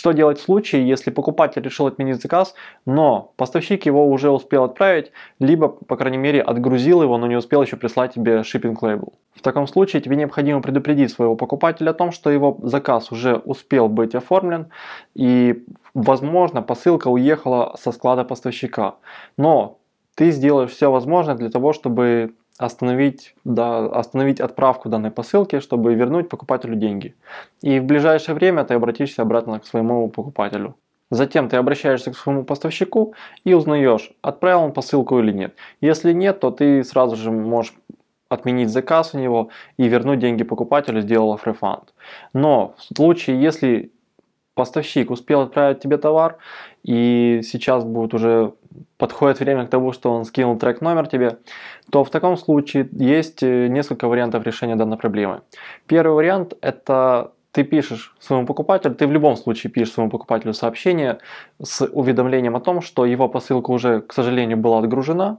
Что делать в случае, если покупатель решил отменить заказ, но поставщик его уже успел отправить, либо, по крайней мере, отгрузил его, но не успел еще прислать тебе shipping лейбл. В таком случае тебе необходимо предупредить своего покупателя о том, что его заказ уже успел быть оформлен и, возможно, посылка уехала со склада поставщика. Но ты сделаешь все возможное для того, чтобы остановить, да, остановить отправку данной посылки, чтобы вернуть покупателю деньги. И в ближайшее время ты обратишься обратно к своему покупателю. Затем ты обращаешься к своему поставщику и узнаешь, отправил он посылку или нет. Если нет, то ты сразу же можешь отменить заказ у него и вернуть деньги покупателю, сделав рефанд. Но в случае, если поставщик успел отправить тебе товар, и сейчас будет уже подходит время к тому, что он скинул трек номер тебе, то в таком случае есть э, несколько вариантов решения данной проблемы. Первый вариант это ты пишешь своему покупателю, ты в любом случае пишешь своему покупателю сообщение с уведомлением о том, что его посылка уже, к сожалению, была отгружена,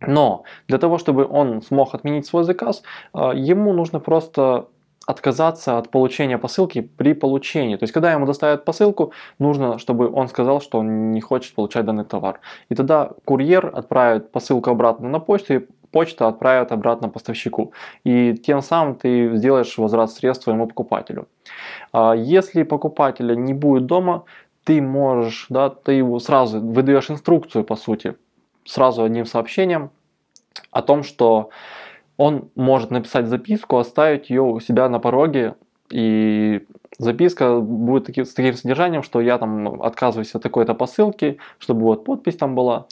но для того, чтобы он смог отменить свой заказ, э, ему нужно просто отказаться от получения посылки при получении. То есть, когда ему доставят посылку, нужно, чтобы он сказал, что он не хочет получать данный товар. И тогда курьер отправит посылку обратно на почту и почта отправит обратно поставщику. И тем самым ты сделаешь возврат средств своему покупателю. А если покупателя не будет дома, ты можешь, да, ты его сразу выдаешь инструкцию, по сути, сразу одним сообщением о том, что он может написать записку, оставить ее у себя на пороге, и записка будет таки, с таким содержанием, что я там отказываюсь от такой-то посылки, чтобы вот подпись там была.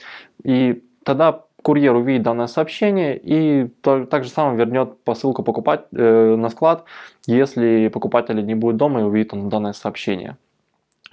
И тогда курьер увидит данное сообщение и то, так же самое вернет посылку покупать, э, на склад, если покупатель не будет дома и увидит он данное сообщение.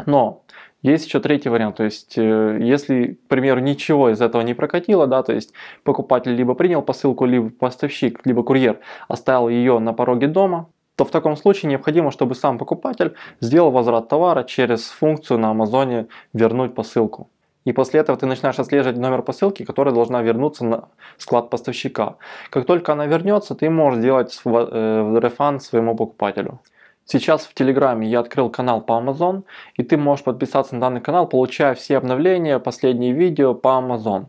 Но есть еще третий вариант, то есть э, если, к примеру, ничего из этого не прокатило, да, то есть покупатель либо принял посылку, либо поставщик, либо курьер оставил ее на пороге дома, то в таком случае необходимо, чтобы сам покупатель сделал возврат товара через функцию на Амазоне «Вернуть посылку». И после этого ты начинаешь отслеживать номер посылки, которая должна вернуться на склад поставщика. Как только она вернется, ты можешь сделать э, рефанд своему покупателю. Сейчас в Телеграме я открыл канал по Amazon, и ты можешь подписаться на данный канал, получая все обновления, последние видео по Amazon.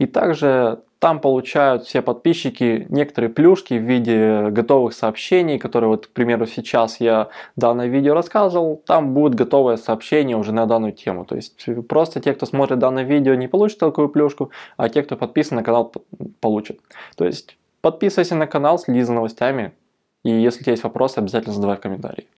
И также там получают все подписчики некоторые плюшки в виде готовых сообщений, которые вот, к примеру, сейчас я данное видео рассказывал, там будет готовое сообщение уже на данную тему. То есть просто те, кто смотрит данное видео, не получат такую плюшку, а те, кто подписан на канал, получат. То есть подписывайся на канал, следи за новостями, и если у тебя есть вопросы, обязательно задавай в комментарии.